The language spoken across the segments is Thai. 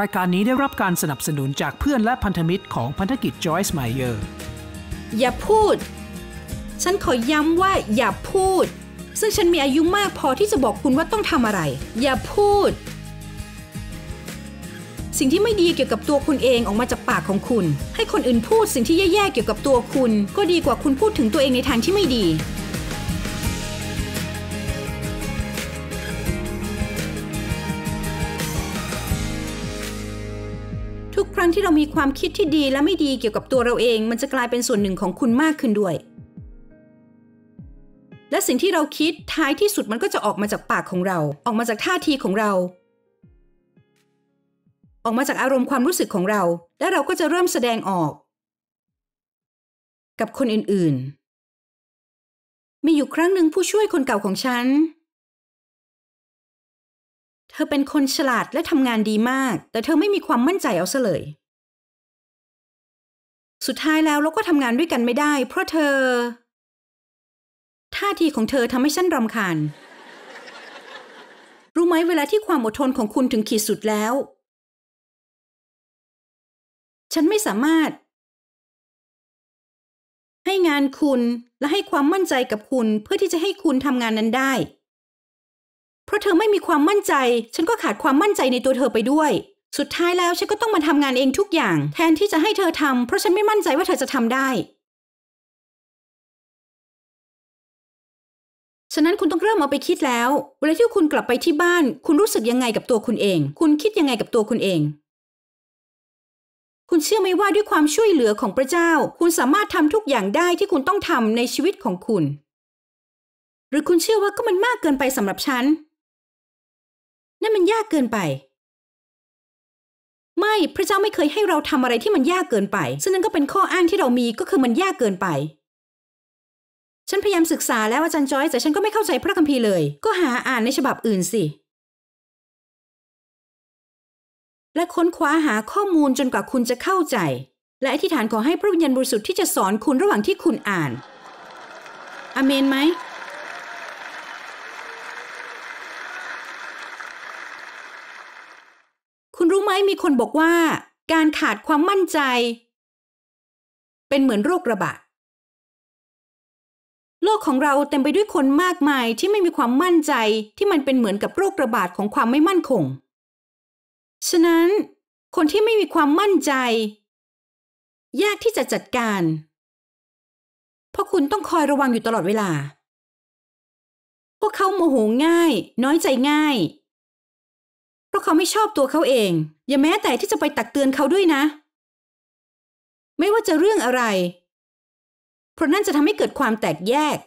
รายการนี้ได้รับการสนับสนุนจากเพื่อนและพันธมิตรของพันธกิจจอยส์ไมเออร์อย่าพูด ฉันขอย้ำว่า อย่าพูด ซึ่งฉันมีอายุมากพอที่จะบอกคุณว่าต้องทำอะไร อย่าพูด สิ่งที่ไม่ดีเกี่ยวกับตัวคุณเองออกมาจากปากของคุณ ให้คนอื่นพูดสิ่งที่แย่ๆเกี่ยวกับตัวคุณ ก็ดีกว่าคุณพูดถึงตัวเองในทางที่ไม่ดีั้งที่เรามีความคิดที่ดีและไม่ดีเกี่ยวกับตัวเราเองมันจะกลายเป็นส่วนหนึ่งของคุณมากขึ้นด้วย และสิ่งที่เราคิดท้ายที่สุดมันก็จะออกมาจากปากของเรา ออกมาจากท่าทีของเรา ออกมาจากอารมณ์ความรู้สึกของเรา และเราก็จะเริ่มแสดงออก กับคนอื่น ๆ มีอยู่ครั้งหนึ่งผู้ช่วยคนเก่าของฉันเธอเป็นคนฉลาดและทำงานดีมาก แต่เธอไม่มีความมั่นใจเอาซะเลย สุดท้ายแล้วเราก็ทำงานด้วยกันไม่ได้เพราะเธอ ท่าทีของเธอทำให้ฉันรำคาญ รู้ไหมเวลาที่ความอดทนของคุณถึงขีดสุดแล้ว ฉันไม่สามารถ ให้งานคุณและให้ความมั่นใจกับคุณเพื่อที่จะให้คุณทำงานนั้นได้เพราะเธอไม่มีความมั่นใจ ฉันก็ขาดความมั่นใจในตัวเธอไปด้วย สุดท้ายแล้วฉันก็ต้องมาทำงานเองทุกอย่าง แทนที่จะให้เธอทำเพราะฉันไม่มั่นใจว่าเธอจะทำได้ ฉะนั้นคุณต้องเริ่มเอาไปคิดแล้ว เวลาที่คุณกลับไปที่บ้าน คุณรู้สึกยังไงกับตัวคุณเอง คุณคิดยังไงกับตัวคุณเอง คุณเชื่อไหมว่าด้วยความช่วยเหลือของพระเจ้า คุณสามารถทำทุกอย่างได้ที่คุณต้องทำในชีวิตของคุณ หรือคุณเชื่อว่าก็มันมากเกินไปสำหรับฉันนั่นมันยากเกินไป ไม่ พระเจ้าไม่เคยให้เราทำอะไรที่มันยากเกินไป ซึ่งนั่นก็เป็นข้ออ้างที่เรามีก็คือมันยากเกินไป ฉันพยายามศึกษาแล้วอาจารย์จอยแต่ฉันก็ไม่เข้าใจพระคัมภีร์เลย ก็หาอ่านในฉบับอื่นสิ และค้นคว้าหาข้อมูลจนกว่าคุณจะเข้าใจ และอธิษฐานขอให้พระวิญญาณบริสุทธิ์ที่จะสอนคุณระหว่างที่คุณอ่าน อเมนไหมมีคนบอกว่าการขาดความมั่นใจเป็นเหมือนโรคระบาดโลกของเราเต็มไปด้วยคนมากมายที่ไม่มีความมั่นใจที่มันเป็นเหมือนกับโรคระบาดของความไม่มั่นคง ฉะนั้น คนที่ไม่มีความมั่นใจ ยากที่จะจัดการ เพราะคุณต้องคอยระวังอยู่ตลอดเวลา พวกเขาโมโหง่าย น้อยใจง่าย เพราะเขาไม่ชอบตัวเขาเองอย่าแม้แต่ที่จะไปตักเตือนเขา ด้วยนะ ไม่ว่าจะเรื่องอะไร เพราะนั่นจะทำให้เกิดความแตกแยก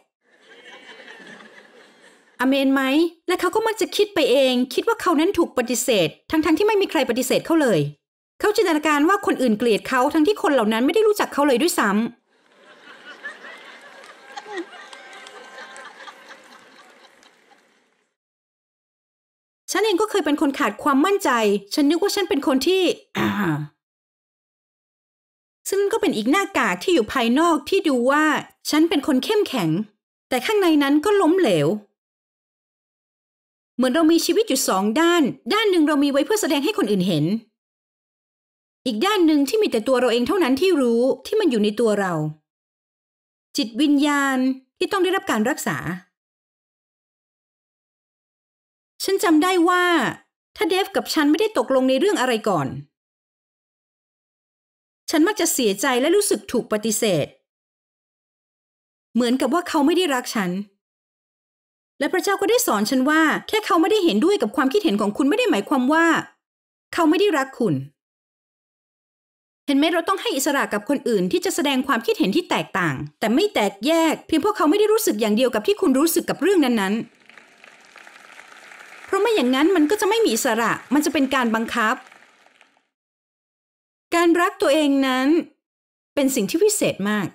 อเมนไหมและเขาก็มักจะคิดไปเอง คิดว่าเขานั้นถูกปฏิเสธ ทั้งๆทที่ไม่มีใครปฏิเสธเขาเลย เขาจินตนาการว่าคนอื่นเกลียดเขา ทั้งที่คนเหล่านั้นไม่ได้รู้จักเขาเลยด้วยซ้ำฉันเองก็เคยเป็นคนขาดความมั่นใจ ฉันนึกว่าฉันเป็นคนที่ซึ่งก็เป็นอีกหน้ากากที่อยู่ภายนอกที่ดูว่าฉันเป็นคนเข้มแข็ง แต่ข้างในนั้นก็ล้มเหลว เหมือนเรามีชีวิตอยู่สองด้าน ด้านหนึ่งเรามีไว้เพื่อแสดงให้คนอื่นเห็น อีกด้านหนึ่งที่มีแต่ตัวเราเองเท่านั้นที่รู้ที่มันอยู่ในตัวเรา จิตวิญญาณที่ต้องได้รับการรักษาฉันจำได้ว่าถ้าเดฟกับฉันไม่ได้ตกลงในเรื่องอะไรก่อน ฉันมักจะเสียใจและรู้สึกถูกปฏิเสธ เหมือนกับว่าเขาไม่ได้รักฉัน และพระเจ้าก็ได้สอนฉันว่า แค่เขาไม่ได้เห็นด้วยกับความคิดเห็นของคุณไม่ได้หมายความว่า เขาไม่ได้รักคุณ เห็นไหมเราต้องให้อิสระกับคนอื่นที่จะแสดงความคิดเห็นที่แตกต่าง แต่ไม่แตกแยก เพียงเพราะเขาไม่ได้รู้สึกอย่างเดียวกับที่คุณรู้สึกกับเรื่องนั้นๆเพราะไม่อย่างนั้นมันก็จะไม่มีอิสระ มันจะเป็นการบังคับ การรักตัวเองนั้น เป็นสิ่งที่วิเศษมาก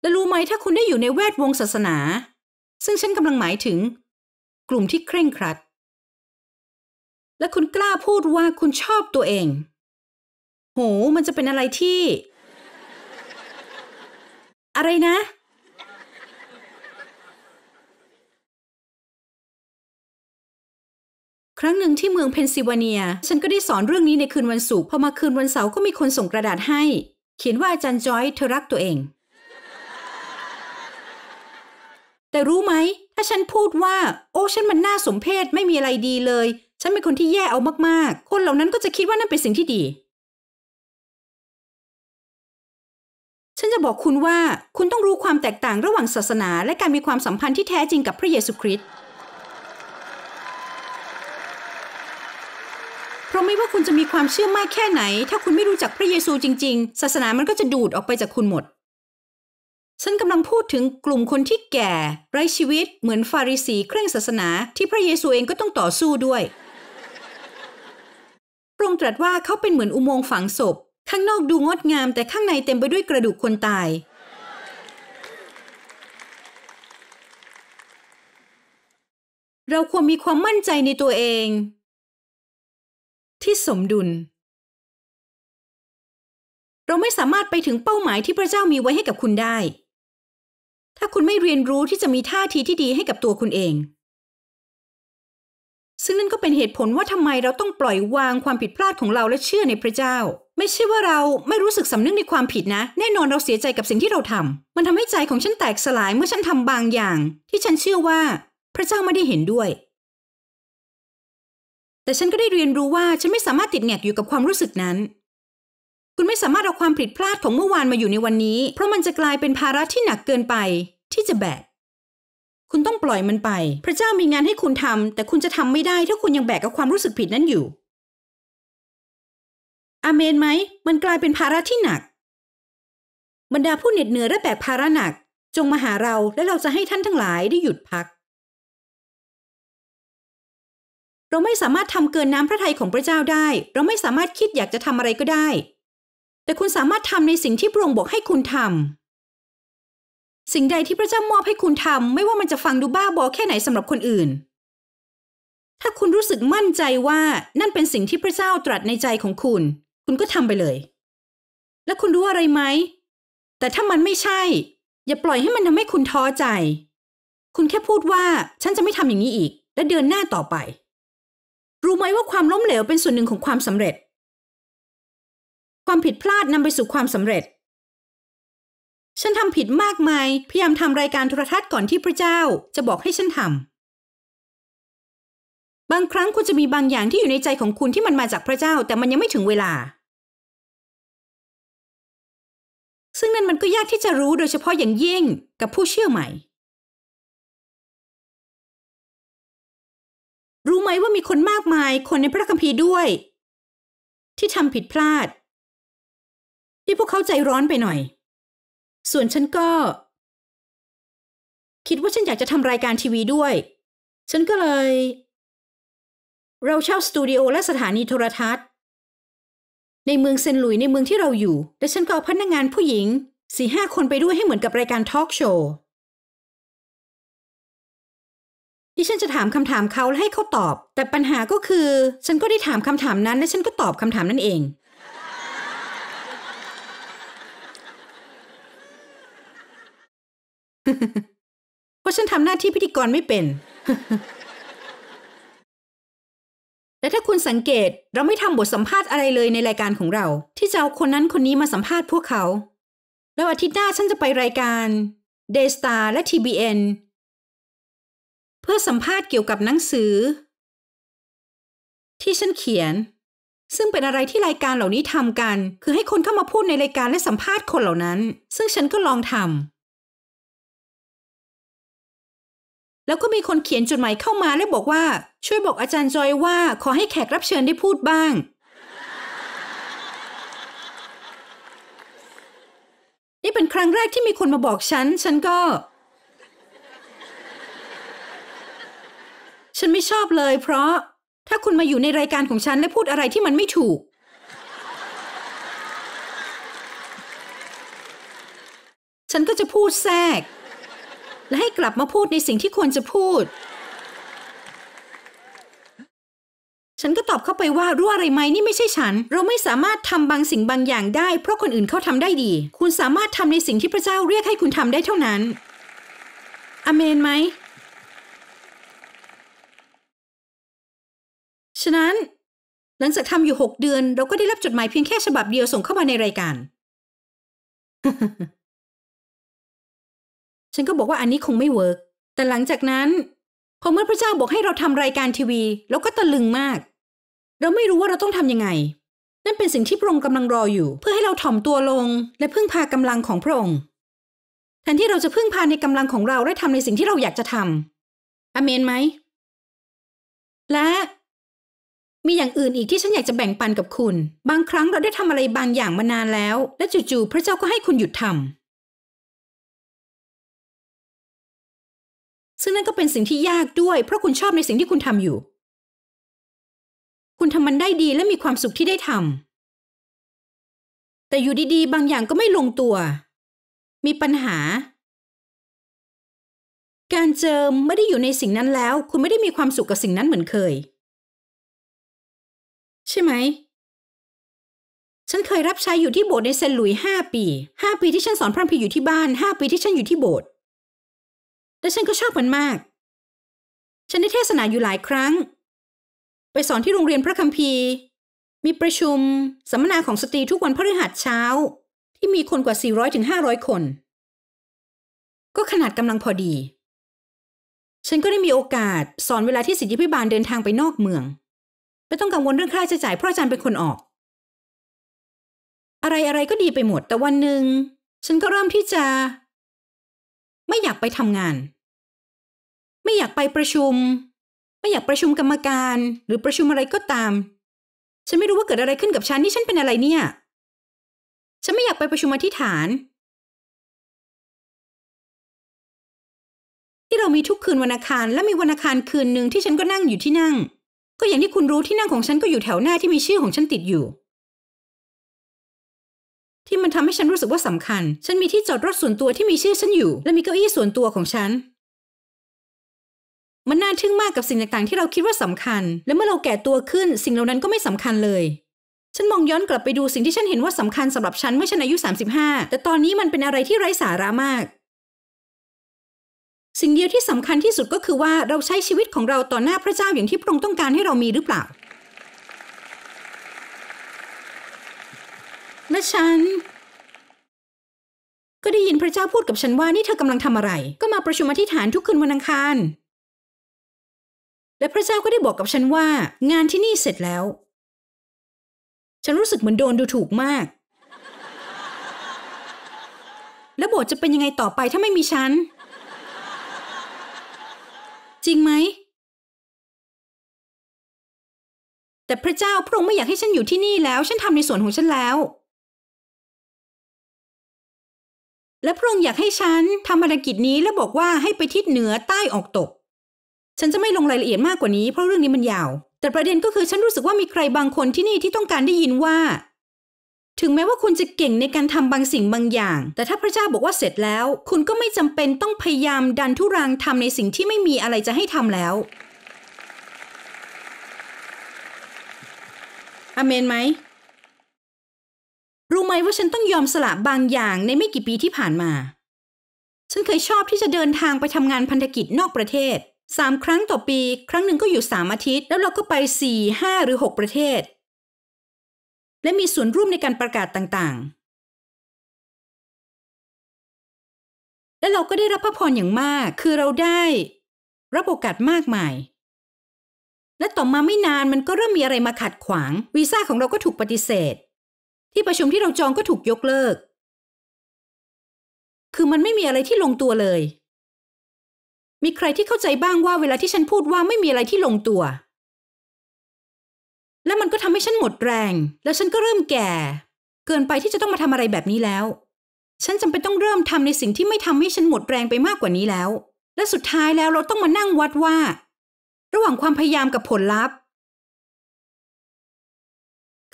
และรู้ไหมถ้าคุณได้อยู่ในแวดวงศาสนา ซึ่งฉันกำลังหมายถึง กลุ่มที่เคร่งครัด และคุณกล้าพูดว่าคุณชอบตัวเอง โห มันจะเป็นอะไรที่ อะไรนะครั้งหนึ่งที่เมืองเพนซิลเวเนีย ฉันก็ได้สอนเรื่องนี้ในคืนวันศุกร์ พอมาคืนวันเสาร์ก็มีคนส่งกระดาษให้ เขียนว่าอาจารย์จอยเธอรักตัวเอง แต่รู้ไหม ถ้าฉันพูดว่า โอ้ ฉันมันน่าสมเพช ไม่มีอะไรดีเลย ฉันเป็นคนที่แย่เอามากๆ คนเหล่านั้นก็จะคิดว่านั่นเป็นสิ่งที่ดี ฉันจะบอกคุณว่าคุณต้องรู้ความแตกต่างระหว่างศาสนา และการมีความสัมพันธ์ที่แท้จริงกับพระเยซูคริสต์ไม่ว่าคุณจะมีความเชื่อมากแค่ไหน ถ้าคุณไม่รู้จักพระเยซูจริง ๆ ศาสนามันก็จะดูดออกไปจากคุณหมด ฉันกำลังพูดถึงกลุ่มคนที่แก่ ไร้ชีวิตเหมือนฟาริสีเคร่งศาสนา ที่พระเยซูเองก็ต้องต่อสู้ด้วยพระองค์ตรัสว่าเขาเป็นเหมือนอุโมงค์ฝังศพ ข้างนอกดูงดงาม แต่ข้างในเต็มไปด้วยกระดูกคนตาย เราควรมีความมั่นใจในตัวเองที่สมดุล เราไม่สามารถไปถึงเป้าหมายที่พระเจ้ามีไว้ให้กับคุณได้ ถ้าคุณไม่เรียนรู้ที่จะมีท่าทีที่ดีให้กับตัวคุณเองซึ่งนั่นก็เป็นเหตุผลว่าทำไมเราต้องปล่อยวางความผิดพลาดของเราและเชื่อในพระเจ้า ไม่ใช่ว่าเราไม่รู้สึกสำนึกในความผิดนะ แน่นอนเราเสียใจกับสิ่งที่เราทำมันทำให้ใจของฉันแตกสลายเมื่อฉันทำบางอย่าง ที่ฉันเชื่อว่า พระเจ้าไม่ได้เห็นด้วยแต่ฉันก็ได้เรียนรู้ว่า ฉันไม่สามารถติดแงกอยู่กับความรู้สึกนั้น คุณไม่สามารถเอาความผิดพลาดของเมื่อวานมาอยู่ในวันนี้ เพราะมันจะกลายเป็นภาระที่หนักเกินไปที่จะแบก คุณต้องปล่อยมันไป พระเจ้ามีงานให้คุณทำ แต่คุณจะทำไม่ได้ถ้าคุณยังแบกกับความรู้สึกผิดนั้นอยู่ อาเมนไหม มันกลายเป็นภาระที่หนัก บรรดาผู้เหน็ดเหนื่อยและแบกภาระหนัก จงมาหาเราและเราจะให้ท่านทั้งหลายได้หยุดพักเราไม่สามารถทำเกินน้ำพระทัยของพระเจ้าได้ เราไม่สามารถคิดอยากจะทำอะไรก็ได้ แต่คุณสามารถทำในสิ่งที่พระองค์บอกให้คุณทำ สิ่งใดที่พระเจ้ามอบให้คุณทำไม่ว่ามันจะฟังดูบ้าบอแค่ไหนสำหรับคนอื่น ถ้าคุณรู้สึกมั่นใจว่านั่นเป็นสิ่งที่พระเจ้าตรัสในใจของคุณ คุณก็ทำไปเลย และคุณรู้อะไรไหม แต่ถ้ามันไม่ใช่ อย่าปล่อยให้มันทำให้คุณท้อใจ คุณแค่พูดว่าฉันจะไม่ทำอย่างนี้อีก และเดินหน้าต่อไปรู้ไหมว่าความล้มเหลวเป็นส่วนหนึ่งของความสำเร็จ ความผิดพลาดนำไปสู่ความสำเร็จ ฉันทำผิดมากมาย พยายามทำรายการโทรทัศน์ก่อนที่พระเจ้าจะบอกให้ฉันทำบางครั้งคุณจะมีบางอย่างที่อยู่ในใจของคุณที่มันมาจากพระเจ้าแต่มันยังไม่ถึงเวลา ซึ่งนั่นมันก็ยากที่จะรู้โดยเฉพาะอย่างยิ่งกับผู้เชื่อใหม่ไหมว่ามีคนมากมายคนในพระคัมภีร์ด้วย ที่ทำผิดพลาด ที่พวกเขาใจร้อนไปหน่อย ส่วนฉันก็ คิดว่าฉันอยากจะทำรายการทีวีด้วย ฉันก็เลย เราเช่าสตูดิโอและสถานีโทรทัศน์ในเมืองเซนหลุยในเมืองที่เราอยู่ และฉันก็เอาพนักงงานผู้หญิงสี่ห้าคนไปด้วยให้เหมือนกับรายการทอล์กโชว์ดิฉันจะถามคำถามเขาและให้เขาตอบ แต่ปัญหาก็คือ ฉันก็ได้ถามคำถามนั้น และฉันก็ตอบคำถามนั้นเอง เพราะฉันทำหน้าที่พิธีกรไม่เป็นและถ้าคุณสังเกตเราไม่ทำบทสัมภาษณ์อะไรเลยในรายการของเรา ที่จะเอาคนนั้นคนนี้มาสัมภาษณ์พวกเขา แล้วอาทิตย์หน้าฉันจะไปรายการเดสตาและ TBN เพื่อสัมภาษณ์เกี่ยวกับหนังสือ ที่ฉันเขียน ซึ่งเป็นอะไรที่รายการเหล่านี้ทำกัน คือให้คนเข้ามาพูดในรายการและสัมภาษณ์คนเหล่านั้น ซึ่งฉันก็ลองทำแล้วก็มีคนเขียนจดหมายเข้ามาและบอกว่า ช่วยบอกอาจารย์จอยว่าขอให้แขกรับเชิญได้พูดบ้าง นี่เป็นครั้งแรกที่มีคนมาบอกฉันฉันก็ฉันไม่ชอบเลยเพราะถ้าคุณมาอยู่ในรายการของฉันและพูดอะไรที่มันไม่ถูก ฉันก็จะพูดแทรก และให้กลับมาพูดในสิ่งที่ควรจะพูด ฉันก็ตอบเข้าไปว่ารู้อะไรไหมนี่ไม่ใช่ฉัน เราไม่สามารถทำบางสิ่งบางอย่างได้ เพราะคนอื่นเขาทำได้ดี คุณสามารถทำในสิ่งที่พระเจ้าเรียกให้คุณทำได้เท่านั้น อเมนไหมฉะนั้น หลังจากทำอยู่หกเดือนเราก็ได้รับจดหมายเพียงแค่ฉบับเดียวส่งเข้ามาในรายการ ฉันก็บอกว่าอันนี้คงไม่เวิร์กแต่หลังจากนั้นพอเมื่อพระเจ้าบอกให้เราทำรายการทีวีเราก็ตะลึงมาก เราไม่รู้ว่าเราต้องทำยังไง นั่นเป็นสิ่งที่พระองค์กำลังรออยู่ เพื่อให้เราถ่อมตัวลงและพึ่งพากำลังของพระองค์แทนที่เราจะพึ่งพาในกำลังของเราได้ทำในสิ่งที่เราอยากจะทำอเมนไหมและมีอย่างอื่นอีกที่ฉันอยากจะแบ่งปันกับคุณ บางครั้งเราได้ทำอะไรบางอย่างมานานแล้ว และจู่ๆพระเจ้าก็ให้คุณหยุดทำซึ่งนั่นก็เป็นสิ่งที่ยากด้วย เพราะคุณชอบในสิ่งที่คุณทำอยู่ คุณทำมันได้ดีและมีความสุขที่ได้ทำแต่อยู่ดีๆ บางอย่างก็ไม่ลงตัว มีปัญหา การเจิมไม่ได้อยู่ในสิ่งนั้นแล้ว คุณไม่ได้มีความสุขกับสิ่งนั้นเหมือนเคยใช่ไหม ฉันเคยรับใช้อยู่ที่โบสถ์ในเซนหลุยห้าปีห้าปีที่ฉันสอนพระพีอยู่ที่บ้านห้าปีที่ฉันอยู่ที่โบสถ์ และฉันก็ชอบมันมาก ฉันได้เทศนาอยู่หลายครั้ง ไปสอนที่โรงเรียนพระคัมภีร์ มีประชุมสัมมนาของสตรีทุกวันพฤหัสเช้า ที่มีคนกว่า400-500ถึงคน ก็ขนาดกำลังพอดี ฉันก็ได้มีโอกาสสอนเวลาที่สิทธิพิบาลเดินทางไปนอกเมืองไม่ต้องกังวลเรื่องค่าใช้จ่ายเพราะอาจารย์เป็นคนออก อะไรอะไรก็ดีไปหมดแต่วันหนึ่งฉันก็เริ่มที่จะ ไม่อยากไปทำงาน ไม่อยากไปประชุม ไม่อยากประชุมกรรมการหรือประชุมอะไรก็ตามฉันไม่รู้ว่าเกิดอะไรขึ้นกับฉันนี่ฉันเป็นอะไรเนี่ยฉันไม่อยากไปประชุมอธิษฐาน ที่เรามีทุกคืนวันอังคารและมีวันอังคารคืนหนึ่งที่ฉันก็นั่งอยู่ที่นั่งก็อย่างที่คุณรู้ที่นั่งของฉันก็อยู่แถวหน้าที่มีชื่อของฉันติดอยู่ ที่มันทำให้ฉันรู้สึกว่าสำคัญ ฉันมีที่จอดรถส่วนตัวที่มีชื่อฉันอยู่ และมีเก้าอี้ส่วนตัวของฉัน มันน่าทึ่งมากกับสิ่งต่าง ๆ ที่เราคิดว่าสำคัญ และเมื่อเราแก่ตัวขึ้น สิ่งเหล่านั้นก็ไม่สำคัญเลย ฉันมองย้อนกลับไปดูสิ่งที่ฉันเห็นว่าสำคัญสำหรับฉันเมื่อฉันอายุ 35 แต่ตอนนี้มันเป็นอะไรที่ไร้สาระมากสิ่งเดียวที่สำคัญที่สุดก็คือว่าเราใช้ชีวิตของเราต่อหน้าพระเจ้าอย่างที่พระองค์ต้องการให้เรามีหรือเปล่า และฉันก็ได้ยินพระเจ้าพูดกับฉันว่านี่เธอกำลังทำอะไร ก็มาประชุมอธิษฐานทุกคืนวันอังคาร และพระเจ้าก็ได้บอกกับฉันว่า งานที่นี่เสร็จแล้ว ฉันรู้สึกเหมือนโดนดูถูกมาก และโบสถ์จะเป็นยังไงต่อไปถ้าไม่มีฉันจริงไหม แต่พระเจ้าพระองค์ไม่อยากให้ฉันอยู่ที่นี่แล้ว ฉันทำในส่วนของฉันแล้ว และพระองค์อยากให้ฉันทำภารกิจนี้และบอกว่าให้ไปทิศเหนือใต้ออกตก ฉันจะไม่ลงรายละเอียดมากกว่านี้เพราะเรื่องนี้มันยาว แต่ประเด็นก็คือฉันรู้สึกว่ามีใครบางคนที่นี่ที่ต้องการได้ยินว่าถึงแม้ว่าคุณจะเก่งในการทำบางสิ่งบางอย่าง แต่ถ้าพระเจ้าบอกว่าเสร็จแล้ว คุณก็ไม่จำเป็นต้องพยายามดันทุรังทำในสิ่งที่ไม่มีอะไรจะให้ทำแล้ว อเมนไหม รู้ไหมว่าฉันต้องยอมสละบางอย่างในไม่กี่ปีที่ผ่านมา ฉันเคยชอบที่จะเดินทางไปทำงานพันธกิจนอกประเทศสามครั้งต่อปี ครั้งหนึ่งก็อยู่สามอาทิตย์ แล้วเราก็ไปสี่ห้าหรือหกประเทศและมีส่วนร่วมในการประกาศต่างๆ และเราก็ได้รับพระพรอย่างมาก คือเราได้รับโอกาสมากมาย และต่อมาไม่นานมันก็เริ่มมีอะไรมาขัดขวาง วีซ่าของเราก็ถูกปฏิเสธ ที่ประชุมที่เราจองก็ถูกยกเลิก คือมันไม่มีอะไรที่ลงตัวเลย มีใครที่เข้าใจบ้างว่าเวลาที่ฉันพูดว่าไม่มีอะไรที่ลงตัวแล้วมันก็ทำให้ฉันหมดแรง แล้วฉันก็เริ่มแก่ เกินไปที่จะต้องมาทำอะไรแบบนี้แล้ว ฉันจำเป็นต้องเริ่มทำในสิ่งที่ไม่ทำให้ฉันหมดแรงไปมากกว่านี้แล้ว และสุดท้ายแล้วเราต้องมานั่งวัดว่า ระหว่างความพยายามกับผลลัพธ์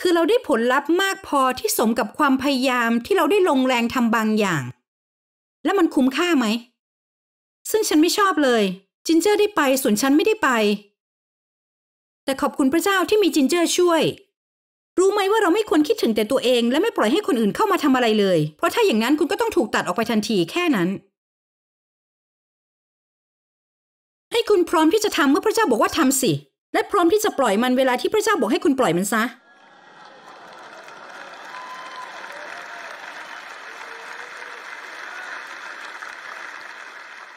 คือเราได้ผลลัพธ์มากพอที่สมกับความพยายามที่เราได้ลงแรงทำบางอย่าง และมันคุ้มค่าไหม ซึ่งฉันไม่ชอบเลย จินเจอร์ได้ไปส่วนฉันไม่ได้ไปแต่ขอบคุณพระเจ้าที่มีจินเจอร์ช่วย รู้ไหมว่าเราไม่ควรคิดถึงแต่ตัวเอง และไม่ปล่อยให้คนอื่นเข้ามาทำอะไรเลย เพราะถ้าอย่างนั้นคุณก็ต้องถูกตัดออกไปทันทีแค่นั้น ให้คุณพร้อมที่จะทำเมื่อพระเจ้าบอกว่าทำสิ และพร้อมที่จะปล่อยมันเวลาที่พระเจ้าบอกให้คุณปล่อยมันซะ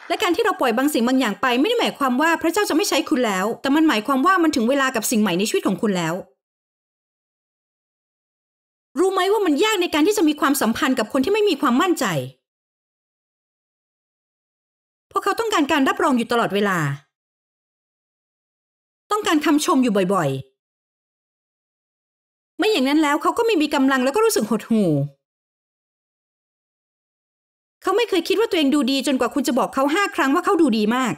และการที่เราปล่อยบางสิ่งบางอย่างไป ไม่ได้หมายความว่าพระเจ้าจะไม่ใช้คุณแล้ว แต่มันหมายความว่ามันถึงเวลากับสิ่งใหม่ในชีวิตของคุณแล้ว รู้ไหมว่ามันยากในการที่จะมีความสัมพันธ์กับคนที่ไม่มีความมั่นใจเพราะเขาต้องการการรับรองอยู่ตลอดเวลา ต้องการคำชมอยู่บ่อยๆไม่อย่างนั้นแล้วเขาก็ไม่มีกำลังแล้วก็รู้สึกหดหู่เขาไม่เคยคิดว่าตัวเองดูดีจนกว่าคุณจะบอกเขาห้าครั้งว่าเขาดูดีมาก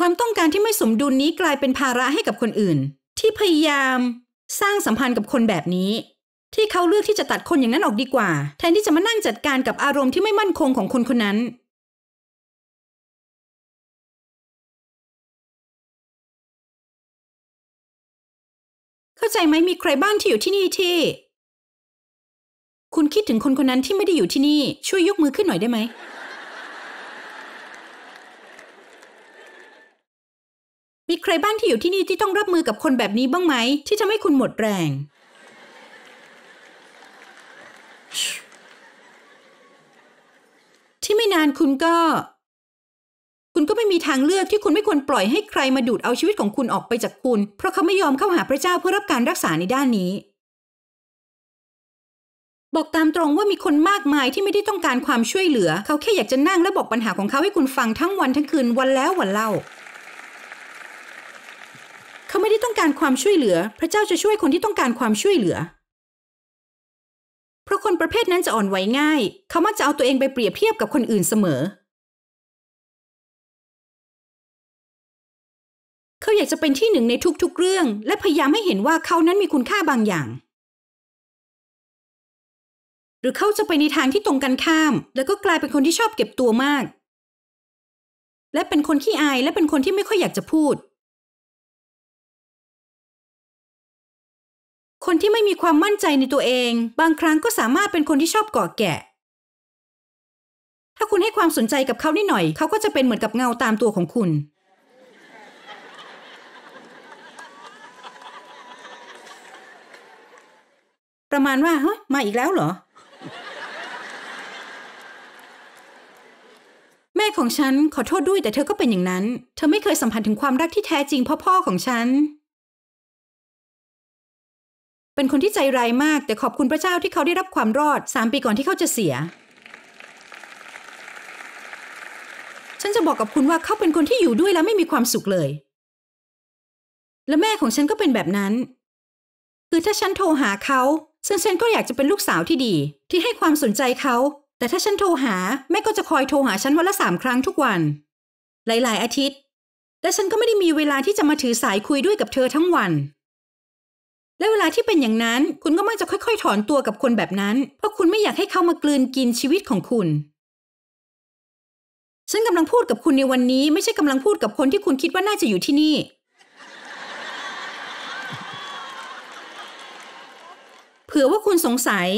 ความต้องการที่ไม่สมดุลนี้กลายเป็นภาระให้กับคนอื่น ที่พยายามสร้างสัมพันธ์กับคนแบบนี้ ที่เขาเลือกที่จะตัดคนอย่างนั้นออกดีกว่า แทนที่จะมานั่งจัดการกับอารมณ์ที่ไม่มั่นคงของคนคนนั้นใจไหมมีใครบ้างที่อยู่ที่นี่ที่ คุณคิดถึงคนคนนั้นที่ไม่ได้อยู่ที่นี่ช่วยยกมือขึ้นหน่อยได้ไหมมีใครบ้างที่อยู่ที่นี่ที่ต้องรับมือกับคนแบบนี้บ้างไหมที่จะให้คุณหมดแรง ที่ไม่นานคุณก็คุณก็ไม่มีทางเลือกที่คุณไม่ควรปล่อยให้ใครมาดูดเอาชีวิตของคุณออกไปจากคุณ เพราะเขาไม่ยอมเข้าหาพระเจ้าเพื่อรับการรักษาในด้านนี้ บอกตามตรงว่ามีคนมากมายที่ไม่ได้ต้องการความช่วยเหลือเขาแค่อยากจะนั่งและบอกปัญหาของเขาให้คุณฟังทั้งวันทั้งคืนวันแล้ววันเล่า เขาไม่ได้ต้องการความช่วยเหลือ พระเจ้าจะช่วยคนที่ต้องการความช่วยเหลือ เพราะคนประเภทนั้นจะอ่อนไหวง่าย เขามักจะเอาตัวเองไปเปรียบเทียบกับคนอื่นเสมออยากจะเป็นที่หนึ่งในทุกๆเรื่อง และพยายามให้เห็นว่าเขานั้นมีคุณค่าบางอย่าง หรือเขาจะไปในทางที่ตรงกันข้ามแล้วก็กลายเป็นคนที่ชอบเก็บตัวมาก และเป็นคนขี้อายและเป็นคนที่ไม่ค่อยอยากจะพูด คนที่ไม่มีความมั่นใจในตัวเอง บางครั้งก็สามารถเป็นคนที่ชอบก่อแกะ ถ้าคุณให้ความสนใจกับเขานิดหน่อย เขาก็จะเป็นเหมือนกับเงาตามตัวของคุณประมาณว่าเฮ้ยมาอีกแล้วเหรอ แม่ของฉันขอโทษด้วย แต่เธอก็เป็นอย่างนั้นเธอไม่เคยสัมผัสถึงความรักที่แท้จริง พ่อพ่อของฉัน เป็นคนที่ใจร้ายมากแต่ขอบคุณพระเจ้าที่เขาได้รับความรอดสามปีก่อนที่เขาจะเสีย ฉันจะบอกกับคุณว่าเขาเป็นคนที่อยู่ด้วยแล้วไม่มีความสุขเลย และแม่ของฉันก็เป็นแบบนั้น คือถ้าฉันโทรหาเขาซึ่งฉันก็อยากจะเป็นลูกสาวที่ดี ที่ให้ความสนใจเขา แต่ถ้าฉันโทรหาแม่ก็จะคอยโทรหาฉันวันละสามครั้งทุกวัน หลายๆ อาทิตย์ และฉันก็ไม่ได้มีเวลาที่จะมาถือสายคุยด้วยกับเธอทั้งวัน และเวลาที่เป็นอย่างนั้น คุณก็มักจะค่อย ๆถอนตัวกับคนแบบนั้น เพราะคุณไม่อยากให้เขามากลืนกินชีวิตของคุณ ฉันกำลังพูดกับคุณในวันนี้ ไม่ใช่กำลังพูดกับคนที่คุณคิดว่าน่าจะอยู่ที่นี่ผื่อว่าคุณสงสัย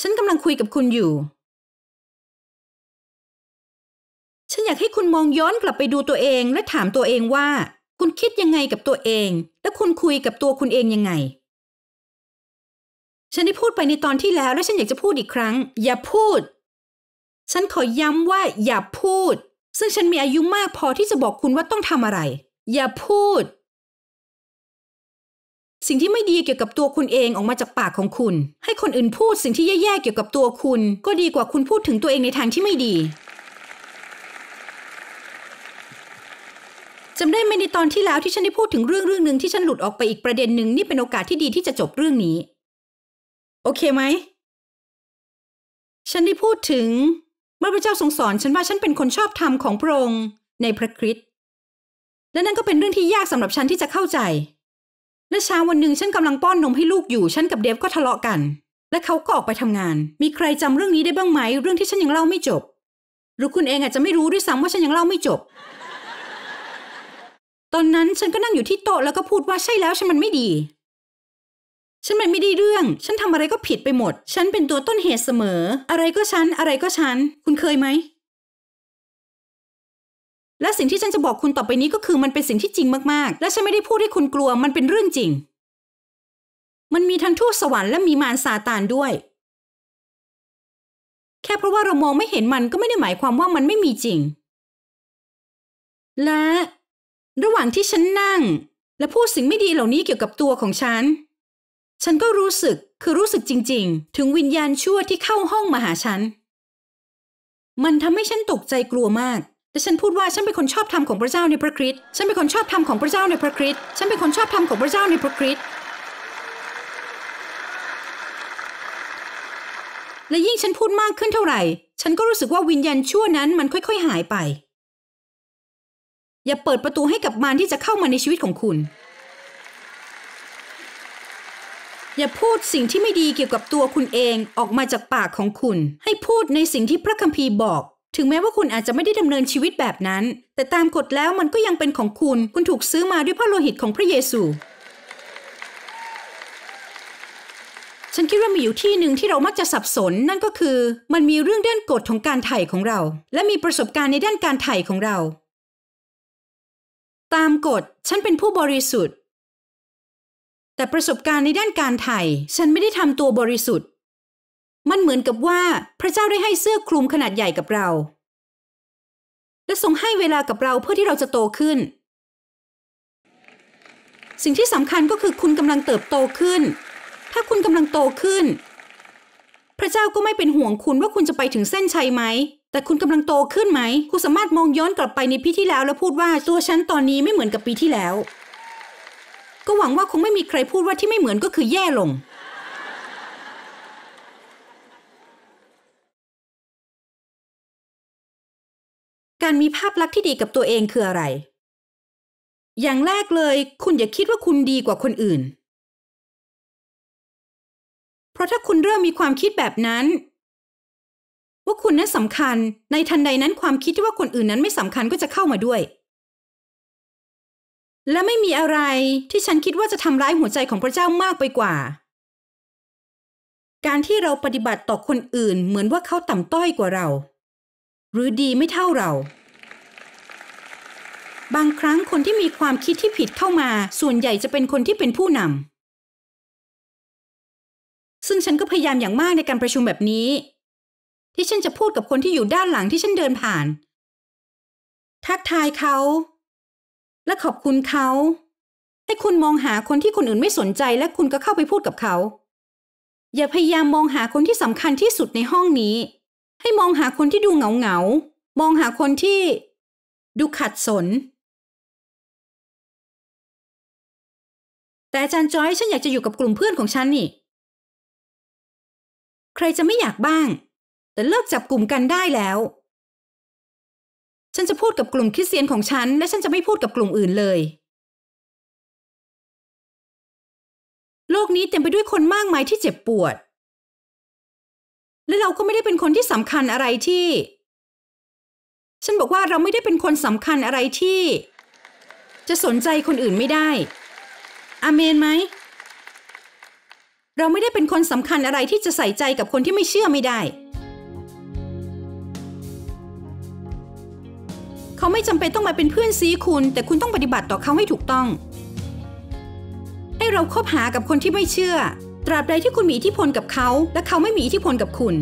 ฉันกำลังคุยกับคุณอยู่ ฉันอยากให้คุณมองย้อนกลับไปดูตัวเองและถามตัวเองว่า คุณคิดยังไงกับตัวเอง และคุณคุยกับตัวคุณเองยังไง ฉันได้พูดไปในตอนที่แล้วและฉันอยากจะพูดอีกครั้ง อย่าพูด ฉันขอย้ำว่าอย่าพูด ซึ่งฉันมีอายุมากพอที่จะบอกคุณว่าต้องทำอะไร อย่าพูดสิ่งที่ไม่ดีเกี่ยวกับตัวคุณเองออกมาจากปากของคุณ ให้คนอื่นพูดสิ่งที่แย่ๆเกี่ยวกับตัวคุณ ก็ดีกว่าคุณพูดถึงตัวเองในทางที่ไม่ดีจำได้ไหมในตอนที่แล้วที่ฉันได้พูดถึงเรื่องเรื่องหนึ่งที่ฉันหลุดออกไปอีกประเด็นหนึ่งนี่เป็นโอกาสที่ดีที่จะจบเรื่องนี้ โอเคไหมฉันได้พูดถึง เมื่อพระเจ้าทรงสอนฉันว่าฉันเป็นคนชอบธรรมของพระองค์ในพระคริสต์และนั่นก็เป็นเรื่องที่ยากสำหรับฉันที่จะเข้าใจและเช้าวันหนึ่งฉันกำลังป้อนนมให้ลูกอยู่ฉันกับเดฟก็ทะเลาะกัน และเขาก็ออกไปทำงาน มีใครจำเรื่องนี้ได้บ้างไหมเรื่องที่ฉันยังเล่าไม่จบ หรือคุณเองอาจจะไม่รู้ด้วยซ้ำว่าฉันยังเล่าไม่จบ ตอนนั้นฉันก็นั่งอยู่ที่โต๊ะแล้วก็พูดว่าใช่แล้วฉันมันไม่ดี ฉันมันไม่ดีเรื่อง ฉันทำอะไรก็ผิดไปหมด ฉันเป็นตัวต้นเหตุเสมอ อะไรก็ฉันอะไรก็ฉันคุณเคยไหมและสิ่งที่ฉันจะบอกคุณต่อไปนี้ก็คือมันเป็นสิ่งที่จริงมากๆ และฉันไม่ได้พูดให้คุณกลัว มันเป็นเรื่องจริง มันมีทั้งทูตสวรรค์และมีมารซาตานด้วย แค่เพราะว่าเรามองไม่เห็นมันก็ไม่ได้หมายความว่ามันไม่มีจริง และ ระหว่างที่ฉันนั่ง และพูดสิ่งไม่ดีเหล่านี้เกี่ยวกับตัวของฉัน ฉันก็รู้สึกคือรู้สึกจริงๆ ถึงวิญญาณชั่วที่เข้าห้องมาหาฉัน มันทำให้ฉันตกใจกลัวมากแต่ฉันพูดว่าฉันเป็นคนชอบธรรมของพระเจ้าในพระคริสต์ฉันเป็นคนชอบธรรมของพระเจ้าในพระคริสต์ฉันเป็นคนชอบธรรมของพระเจ้าในพระคริสต์และยิ่งฉันพูดมากขึ้นเท่าไหร่ ฉันก็รู้สึกว่าวิญญาณชั่วนั้นมันค่อยๆหายไป อย่าเปิดประตูให้กับมารที่จะเข้ามาในชีวิตของคุณ อย่าพูดสิ่งที่ไม่ดีเกี่ยวกับตัวคุณเองออกมาจากปากของคุณ ให้พูดในสิ่งที่พระคัมภีร์บอกถึงแม้ว่าคุณอาจจะไม่ได้ดำเนินชีวิตแบบนั้น แต่ตามกฎแล้วมันก็ยังเป็นของคุณ คุณถูกซื้อมาด้วยพระโลหิตของพระเยซู ฉันคิดว่ามีอยู่ที่หนึ่งที่เรามักจะสับสนนั่นก็คือมันมีเรื่องด้านกฎของการไถ่ของเรา และมีประสบการณ์ในด้านการไถ่ของเรา ตามกฎฉันเป็นผู้บริสุทธิ์ แต่ประสบการณ์ในด้านการไถ่ฉันไม่ได้ทำตัวบริสุทธิ์มันเหมือนกับว่า พระเจ้าได้ให้เสื้อคลุมขนาดใหญ่กับเรา และทรงให้เวลากับเราเพื่อที่เราจะโตขึ้น สิ่งที่สำคัญก็คือคุณกำลังเติบโตขึ้น ถ้าคุณกำลังโตขึ้น พระเจ้าก็ไม่เป็นห่วงคุณว่าคุณจะไปถึงเส้นชัยไหมแต่คุณกำลังโตขึ้นไหมคุณสามารถมองย้อนกลับไปในปีที่แล้วแล้วพูดว่าตัวฉันตอนนี้ไม่เหมือนกับปีที่แล้ว ก็หวังว่าคงไม่มีใครพูดว่าที่ไม่เหมือนก็คือแย่ลงการมีภาพลักษณ์ที่ดีกับตัวเองคืออะไร อย่างแรกเลยคุณอย่าคิดว่าคุณดีกว่าคนอื่น เพราะถ้าคุณเริ่มมีความคิดแบบนั้น ว่าคุณนั้นสำคัญในทันใดนั้นความคิดที่ว่าคนอื่นนั้นไม่สำคัญก็จะเข้ามาด้วย และไม่มีอะไรที่ฉันคิดว่าจะทำร้ายหัวใจของพระเจ้ามากไปกว่า การที่เราปฏิบัติต่อคนอื่นเหมือนว่าเขาต่ำต้อยกว่าเราหรือดีไม่เท่าเรา บางครั้งคนที่มีความคิดที่ผิดเข้ามา ส่วนใหญ่จะเป็นคนที่เป็นผู้นำซึ่งฉันก็พยายามอย่างมากในการประชุมแบบนี้ ที่ฉันจะพูดกับคนที่อยู่ด้านหลังที่ฉันเดินผ่าน ทักทายเขา และขอบคุณเขา ให้คุณมองหาคนที่คนอื่นไม่สนใจและคุณก็เข้าไปพูดกับเขา อย่าพยายามมองหาคนที่สำคัญที่สุดในห้องนี้ให้มองหาคนที่ดูเหงาเหงา มองหาคนที่ดูขัดสน แต่อาจารย์จอยฉันอยากจะอยู่กับกลุ่มเพื่อนของฉันนี่ ใครจะไม่อยากบ้าง แต่เลิกจับกลุ่มกันได้แล้ว ฉันจะพูดกับกลุ่มคริสเตียนของฉัน และฉันจะไม่พูดกับกลุ่มอื่นเลย โลกนี้เต็มไปด้วยคนมากมายที่เจ็บปวดและเราก็ไม่ได้เป็นคนที่สำคัญอะไรที่ ฉันบอกว่าเราไม่ได้เป็นคนสำคัญอะไรที่ จะสนใจคนอื่นไม่ได้อาเมนไหม เราไม่ได้เป็นคนสำคัญอะไรที่จะใส่ใจกับคนที่ไม่เชื่อไม่ได้ เขาไม่จำเป็นต้องมาเป็นเพื่อนซีคุณแต่คุณต้องปฏิบัติต่อเขาให้ถูกต้อง ให้เราคบหากับคนที่ไม่เชื่อราบใดที่คุณมีอิทธิพลกับเขา และเขาไม่มีอิทธิพลกับคุณ